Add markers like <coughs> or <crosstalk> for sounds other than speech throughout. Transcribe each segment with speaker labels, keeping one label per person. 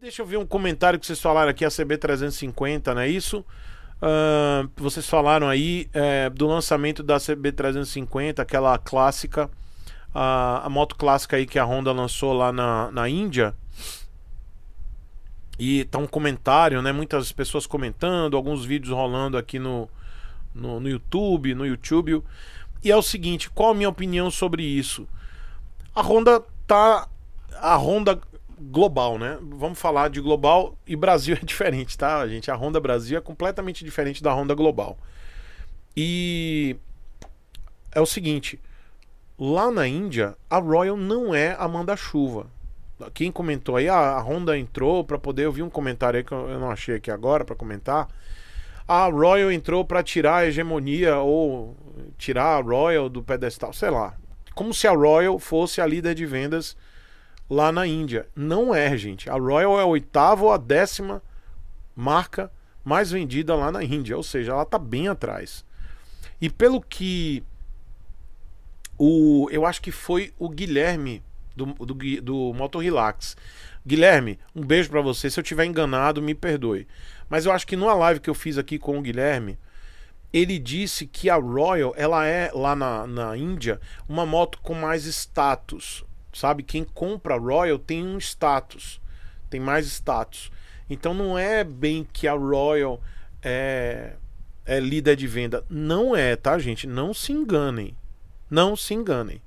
Speaker 1: Deixa eu ver um comentário que vocês falaram aqui, a CB350, não é isso? Uh, vocês falaram aí é, do lançamento da CB350, aquela clássica, a, a, moto clássica aí que a Honda lançou lá na, na Índia. E tá um comentário, né? Muitas pessoas comentando, alguns vídeos rolando aqui no, no, no YouTube, no YouTube. E é o seguinte, qual a minha opinião sobre isso? A Honda tá. A Honda global, né? Vamos falar de global e Brasil <laughs> é diferente, tá, gente? A Honda Brasil é completamente diferente da Honda Global. E é o seguinte, lá na Índia, a Royal não é a manda-chuva. Quem comentou aí, ah, a Honda entrou para poder, eu vi um comentário aí que eu não achei aqui agora para comentar. A Royal entrou para tirar a hegemonia ou tirar a Royal do pedestal, sei lá. Como se a Royal fosse a líder de vendas lá na Índia. Não é, gente. A Royal é a oitava ou a décima marca mais vendida lá na Índia, ou seja, ela está bem atrás. E pelo que o, eu acho que foi o Guilherme do, do, do Moto Relax. Guilherme, um beijo para você. Se eu tiver enganado, me perdoe. Mas eu acho que numa live que eu fiz aqui com o Guilherme, ele disse que a Royal, ela é lá na, na Índia uma moto com mais status sabe? Quem compra Royal tem um status, tem mais status. Então não é bem que a Royal é, é líder de venda. Não é, tá, gente? Não se enganem. Não se enganem.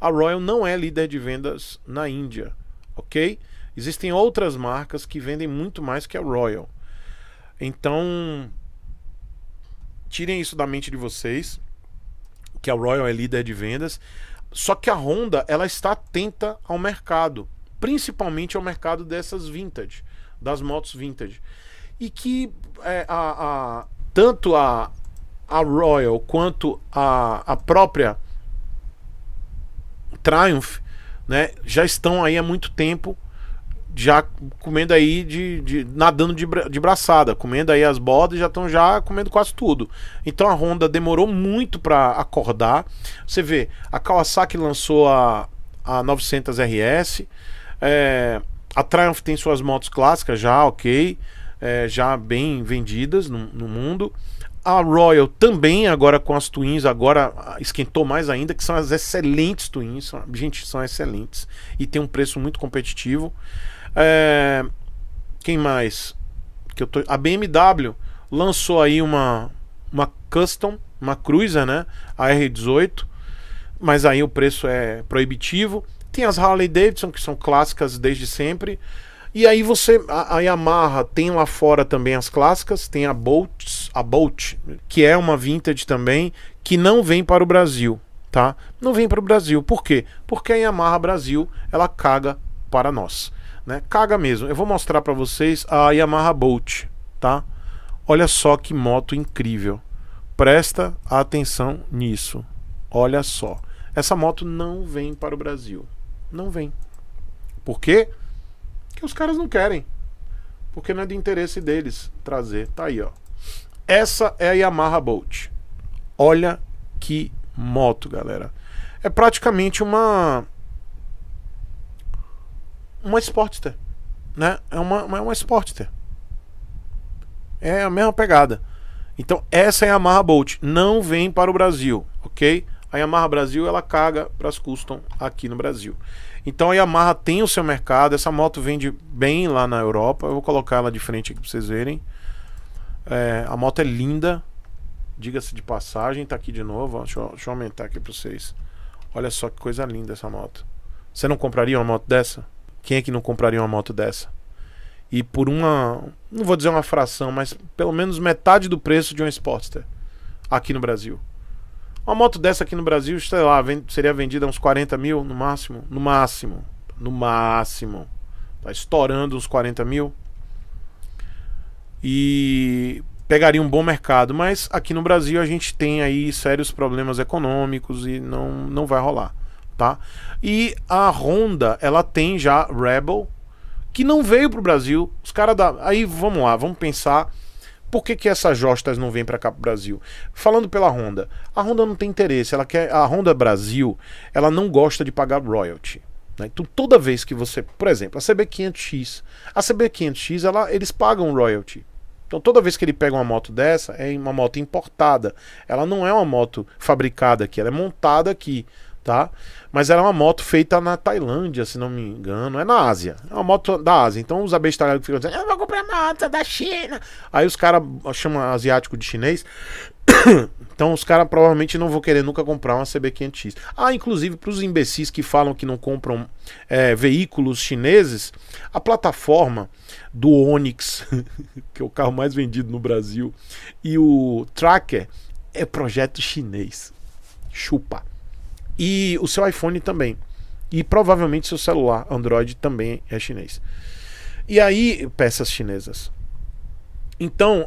Speaker 1: A Royal não é líder de vendas na Índia, ok? Existem outras marcas que vendem muito mais que a Royal. Então, tirem isso da mente de vocês, que a Royal é líder de vendas. Só que a Honda ela está atenta ao mercado, principalmente ao mercado dessas vintage, das motos vintage. E que é, a, a, tanto a, a Royal quanto a, a própria Triumph né, já estão aí há muito tempo já comendo aí de, de nadando de, de braçada, comendo aí as bordas, já estão já comendo quase tudo. Então a Honda demorou muito para acordar. Você vê, a Kawasaki lançou a, a 900 RS, é, a Triumph tem suas motos clássicas já, ok, é, já bem vendidas no, no mundo a Royal também, agora com as Twins, agora esquentou mais ainda, que são as excelentes Twins, são, gente, são excelentes e tem um preço muito competitivo. É, quem mais? Que eu tô, a BMW lançou aí uma, uma custom, uma cruiser, né? A R18. Mas aí o preço é proibitivo. Tem as Harley Davidson, que são clássicas desde sempre. E aí você. A, a Yamaha tem lá fora também as clássicas. Tem a Bolt, a Bolt, que é uma vintage também, que não vem para o Brasil. Tá? Não vem para o Brasil. Por quê? Porque a Yamaha Brasil ela caga para nós. Né? Caga mesmo. Eu vou mostrar para vocês a Yamaha Bolt, tá? Olha só que moto incrível. Presta atenção nisso. Olha só. Essa moto não vem para o Brasil. Não vem. Por quê? Porque os caras não querem. Porque não é do interesse deles trazer. Tá aí, ó. Essa é a Yamaha Bolt. Olha que moto, galera. É praticamente uma uma Sportster, né? É uma, é uma, uma Sportster. É a mesma pegada. Então essa é a Yamaha Bolt, não vem para o Brasil, ok? A Yamaha Brasil ela caga para as custom aqui no Brasil. Então a Yamaha tem o seu mercado, essa moto vende bem lá na Europa. Eu vou colocar ela de frente aqui para vocês verem. É, a moto é linda, diga-se de passagem, tá aqui de novo. Deixa, eu, deixa eu aumentar aqui para vocês. Olha só que coisa linda essa moto. Você não compraria uma moto dessa? Quem é que não compraria uma moto dessa? E por uma, não vou dizer uma fração, mas pelo menos metade do preço de uma Sportster aqui no Brasil. Uma moto dessa aqui no Brasil, sei lá, seria vendida uns 40 mil no máximo. No máximo. No máximo. Tá estourando uns 40 mil. E pegaria um bom mercado. Mas aqui no Brasil a gente tem aí sérios problemas econômicos e não, não vai rolar tá? E a Honda, ela tem já Rebel, que não veio pro Brasil. Os caras da. Aí vamos lá, vamos pensar. Por que, que essas jostas não vêm para cá pro Brasil? Falando pela Honda, a Honda não tem interesse, ela quer a Honda Brasil, ela não gosta de pagar royalty. Né? Então toda vez que você, por exemplo, a CB500X, a CB500X, ela, eles pagam royalty. Então toda vez que ele pega uma moto dessa, é uma moto importada. Ela não é uma moto fabricada aqui, ela é montada aqui tá? Mas era uma moto feita na Tailândia, se não me engano. É na Ásia. É uma moto da Ásia. Então os abestalhados ficam dizendo, eu vou comprar uma moto da China. Aí os caras chamam asiático de chinês. <coughs> então os caras provavelmente não vão querer nunca comprar uma CB500X. Ah, inclusive para os imbecis que falam que não compram é, veículos chineses, a plataforma do Onix, <laughs> que é o carro mais vendido no Brasil, e o Tracker é projeto chinês. Chupa. E o seu iPhone também. E provavelmente seu celular Android também é chinês. E aí, peças chinesas. Então,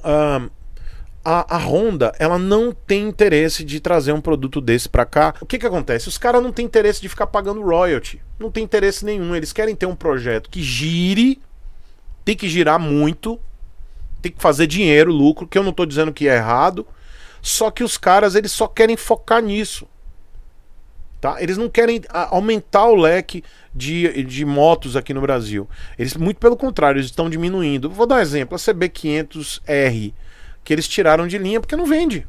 Speaker 1: a, a, Honda, ela não tem interesse de trazer um produto desse para cá. O que que acontece? Os caras não têm interesse de ficar pagando royalty. Não tem interesse nenhum. Eles querem ter um projeto que gire, tem que girar muito, tem que fazer dinheiro, lucro, que eu não tô dizendo que é errado. Só que os caras, eles só querem focar nisso. Tá? Eles não querem ah, aumentar o leque de, de motos aqui no Brasil. Eles, muito pelo contrário, eles estão diminuindo. Vou dar um exemplo: a CB500R, que eles tiraram de linha porque não vende.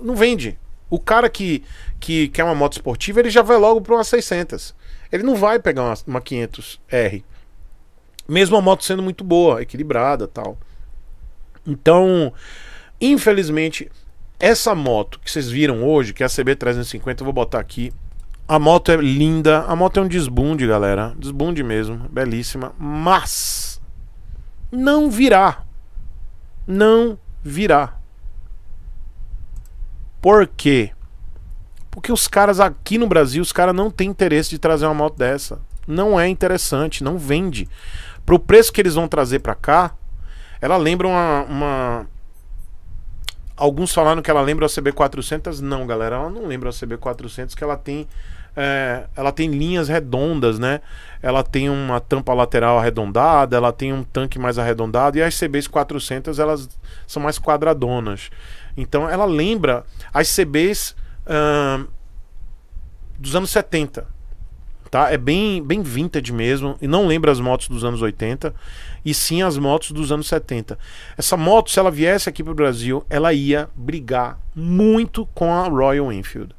Speaker 1: Não vende. O cara que, que quer uma moto esportiva, ele já vai logo para uma 600. Ele não vai pegar uma, uma 500R. Mesmo a moto sendo muito boa, equilibrada tal. Então, infelizmente, essa moto que vocês viram hoje, que é a CB350, eu vou botar aqui. A moto é linda, a moto é um desbunde, galera. Desbunde mesmo, belíssima. Mas não virá. Não virá. Por quê? Porque os caras aqui no Brasil, os caras não têm interesse de trazer uma moto dessa. Não é interessante, não vende. Pro preço que eles vão trazer para cá, ela lembra uma, uma Alguns falaram que ela lembra a CB400. Não, galera, ela não lembra a CB400, que ela tem é, ela tem linhas redondas, né? Ela tem uma tampa lateral arredondada, ela tem um tanque mais arredondado e as CBs 400 elas são mais quadradonas. Então ela lembra as CBs dos anos 70 tá? É bem, bem vintage mesmo, e não lembra as motos dos anos 80, e sim as motos dos anos 70. Essa moto, se ela viesse aqui para o Brasil, ela ia brigar muito com a Royal Enfield.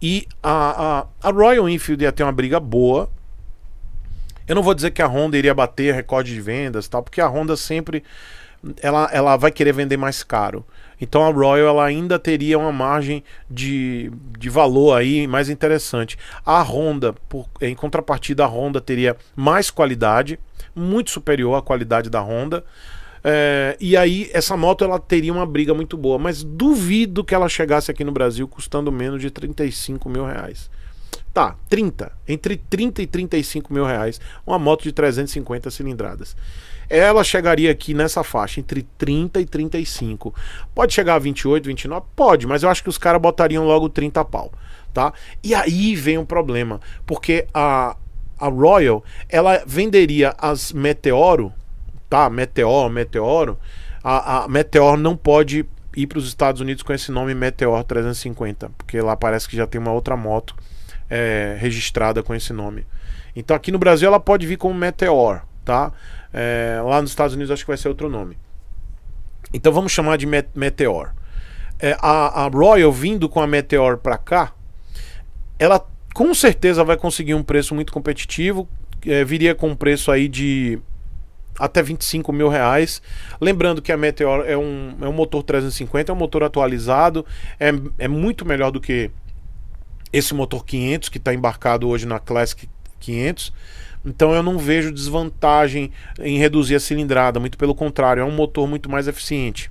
Speaker 1: E a, a, a Royal Enfield ia ter uma briga boa. Eu não vou dizer que a Honda iria bater recorde de vendas, tal, porque a Honda sempre ela, ela vai querer vender mais caro. Então a Royal ela ainda teria uma margem de, de valor aí mais interessante. A Honda, por, em contrapartida, a Honda teria mais qualidade, muito superior à qualidade da Honda. É, e aí essa moto ela teria uma briga muito boa, mas duvido que ela chegasse aqui no Brasil custando menos de 35 mil reais. Tá, 30. Entre 30 e 35 mil reais, uma moto de 350 cilindradas ela chegaria aqui nessa faixa, entre 30 e 35. Pode chegar a 28, 29? Pode, mas eu acho que os caras botariam logo 30 pau, tá? E aí vem um problema, porque a, a Royal, ela venderia as Meteoro, tá? Meteor, Meteoro. A, a Meteor não pode ir para os Estados Unidos com esse nome Meteor 350, porque lá parece que já tem uma outra moto é, registrada com esse nome. Então aqui no Brasil ela pode vir como Meteor, tá? É, lá nos Estados Unidos acho que vai ser outro nome. Então vamos chamar de Meteor. É, a, a Royal vindo com a Meteor para cá, ela com certeza vai conseguir um preço muito competitivo. É, viria com um preço aí de até 25 mil reais. Lembrando que a Meteor é um, é um motor 350, é um motor atualizado, é, é muito melhor do que esse motor 500 que está embarcado hoje na Classic 500. Então eu não vejo desvantagem em reduzir a cilindrada, muito pelo contrário, é um motor muito mais eficiente.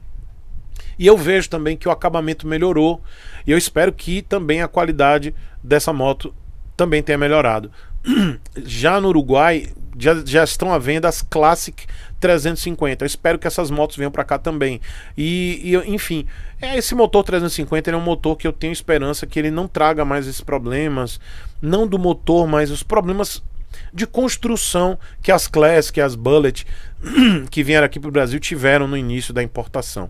Speaker 1: E eu vejo também que o acabamento melhorou e eu espero que também a qualidade dessa moto também tenha melhorado. <clears throat> Já no Uruguai, já, já estão à venda as Classic 350. Eu espero que essas motos venham para cá também. E, e, enfim, é esse motor 350 é um motor que eu tenho esperança que ele não traga mais esses problemas, não do motor, mas os problemas de construção que as Classic, as Bullet <clears throat> que vieram aqui para o Brasil tiveram no início da importação.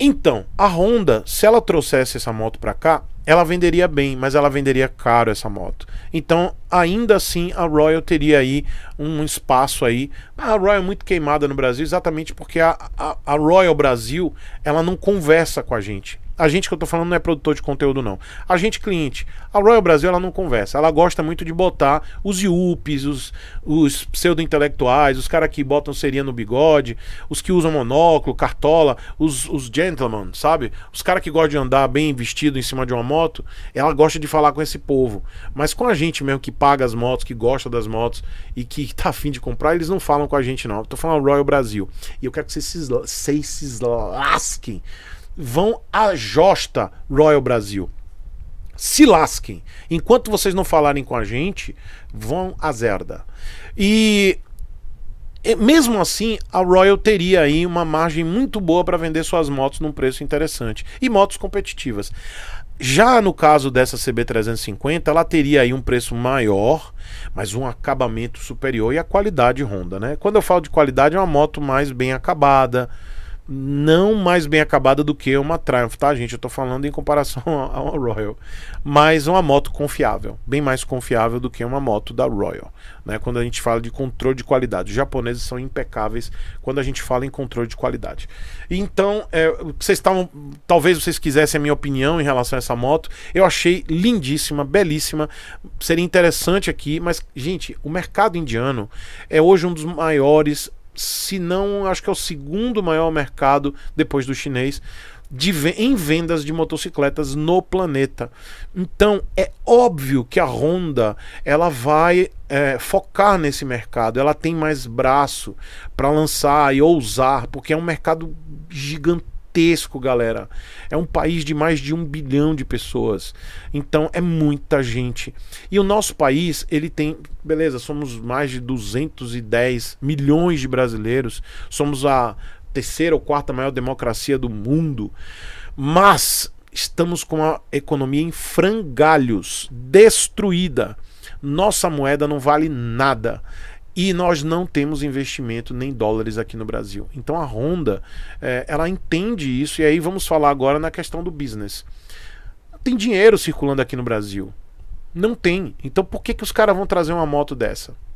Speaker 1: Então, a Honda, se ela trouxesse essa moto para cá, ela venderia bem, mas ela venderia caro essa moto. Então, ainda assim, a Royal teria aí um espaço aí. A Royal é muito queimada no Brasil, exatamente porque a, a, a Royal Brasil, ela não conversa com a gente. A gente que eu tô falando não é produtor de conteúdo, não. A gente cliente. A Royal Brasil, ela não conversa. Ela gosta muito de botar os yuppies, os, os pseudo-intelectuais, os caras que botam seria no bigode, os que usam monóculo, cartola, os, os gentlemen, sabe? Os caras que gostam de andar bem vestido em cima de uma moto. Ela gosta de falar com esse povo. Mas com a gente mesmo que paga as motos, que gosta das motos e que <laughs> tá afim de comprar, eles não falam com a gente, não. Eu tô falando Royal Brasil. E eu quero que vocês se, vocês se lasquem vão à josta Royal Brasil. Se lasquem. Enquanto vocês não falarem com a gente, vão à zerda. E mesmo assim, a Royal teria aí uma margem muito boa para vender suas motos num preço interessante e motos competitivas. Já no caso dessa CB350, ela teria aí um preço maior, mas um acabamento superior e a qualidade Honda, né? Quando eu falo de qualidade, é uma moto mais bem acabada, não mais bem acabada do que uma Triumph, tá, gente? Eu tô falando em comparação <laughs> a uma Royal, mas uma moto confiável, bem mais confiável do que uma moto da Royal, né? Quando a gente fala de controle de qualidade, os japoneses são impecáveis quando a gente fala em controle de qualidade. Então, é, vocês estavam, talvez vocês quisessem a minha opinião em relação a essa moto. Eu achei lindíssima, belíssima. Seria interessante aqui, mas gente, o mercado indiano é hoje um dos maiores se não, acho que é o segundo maior mercado depois do chinês de, em vendas de motocicletas no planeta. Então é óbvio que a Honda ela vai é, focar nesse mercado, ela tem mais braço para lançar e ousar, porque é um mercado gigantesco gigantesco, galera. É um país de mais de um bilhão de pessoas. Então é muita gente. E o nosso país, ele tem. Beleza, somos mais de 210 milhões de brasileiros. Somos a terceira ou quarta maior democracia do mundo. Mas estamos com a economia em frangalhos destruída. Nossa moeda não vale nada e nós não temos investimento nem dólares aqui no Brasil. Então a Honda, é, ela entende isso, e aí vamos falar agora na questão do business. Tem dinheiro circulando aqui no Brasil. Não tem. Então por que, que os caras vão trazer uma moto dessa?